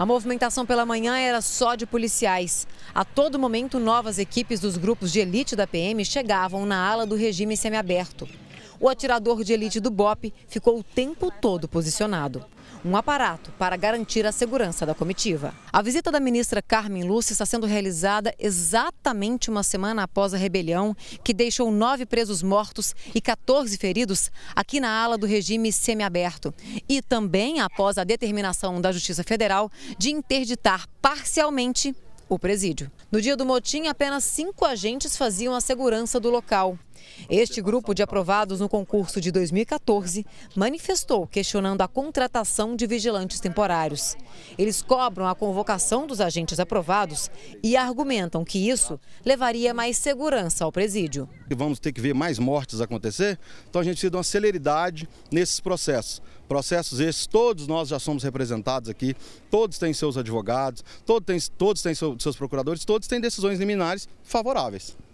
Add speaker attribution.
Speaker 1: A movimentação pela manhã era só de policiais. A todo momento, novas equipes dos grupos de elite da PM chegavam na ala do regime semiaberto. O atirador de elite do BOP ficou o tempo todo posicionado. Um aparato para garantir a segurança da comitiva. A visita da ministra Carmen Lúcia está sendo realizada exatamente uma semana após a rebelião, que deixou nove presos mortos e 14 feridos aqui na ala do regime semiaberto. E também após a determinação da Justiça Federal de interditar parcialmente o presídio. No dia do motim, apenas cinco agentes faziam a segurança do local. Este grupo de aprovados no concurso de 2014 manifestou questionando a contratação de vigilantes temporários. Eles cobram a convocação dos agentes aprovados e argumentam que isso levaria mais segurança ao presídio.
Speaker 2: Vamos ter que ver mais mortes acontecer, então a gente precisa de uma celeridade nesses processos. Processos esses, todos nós já somos representados aqui, todos têm seus advogados, todos têm, todos têm seus procuradores, todos têm decisões liminares favoráveis.